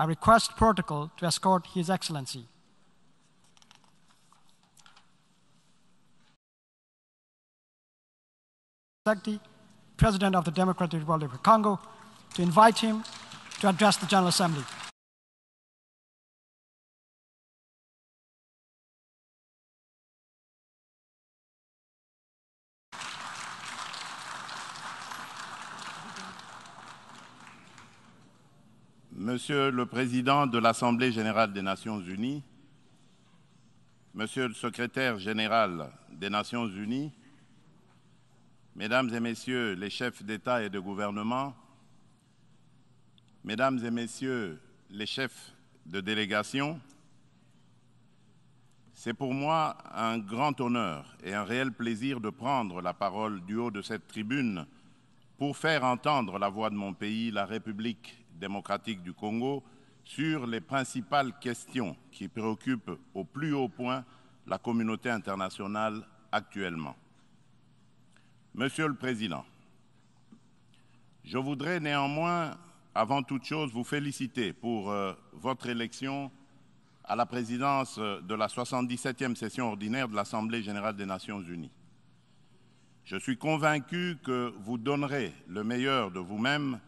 I request protocol to escort His Excellency. President of the Democratic Republic of Congo, to invite him to address the General Assembly. Monsieur le Président de l'Assemblée générale des Nations unies, Monsieur le Secrétaire général des Nations unies, Mesdames et Messieurs les chefs d'État et de gouvernement, Mesdames et Messieurs les chefs de délégation, c'est pour moi un grand honneur et un réel plaisir de prendre la parole du haut de cette tribune pour faire entendre la voix de mon pays, la République démocratique du Congo sur les principales questions qui préoccupent au plus haut point la communauté internationale actuellement. Monsieur le Président, je voudrais néanmoins, avant toute chose, vous féliciter pour euh, votre élection à la présidence euh, de la 77e session ordinaire de l'Assemblée générale des Nations unies. Je suis convaincu que vous donnerez le meilleur de vous-même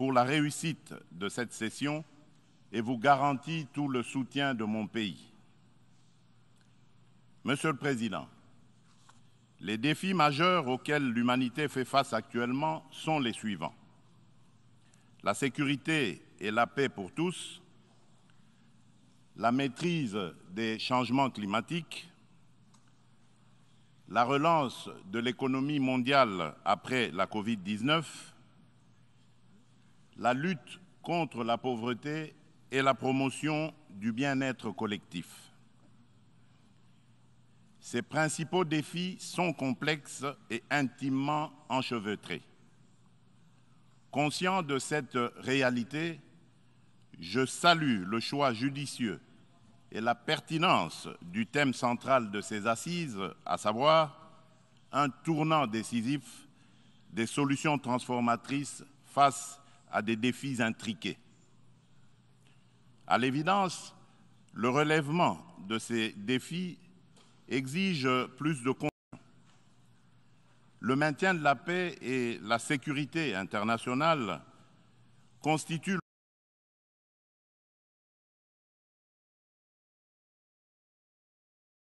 pour la réussite de cette session et vous garantit tout le soutien de mon pays. Monsieur le Président, les défis majeurs auxquels l'humanité fait face actuellement sont les suivants. La sécurité et la paix pour tous, la maîtrise des changements climatiques, la relance de l'économie mondiale après la Covid-19, la lutte contre la pauvreté et la promotion du bien-être collectif. Ces principaux défis sont complexes et intimement enchevêtrés. Conscient de cette réalité, je salue le choix judicieux et la pertinence du thème central de ces assises, à savoir un tournant décisif des solutions transformatrices face à à des défis intriqués. À l'évidence, le relèvement de ces défis exige plus de confiance. Le maintien de la paix et la sécurité internationale constituent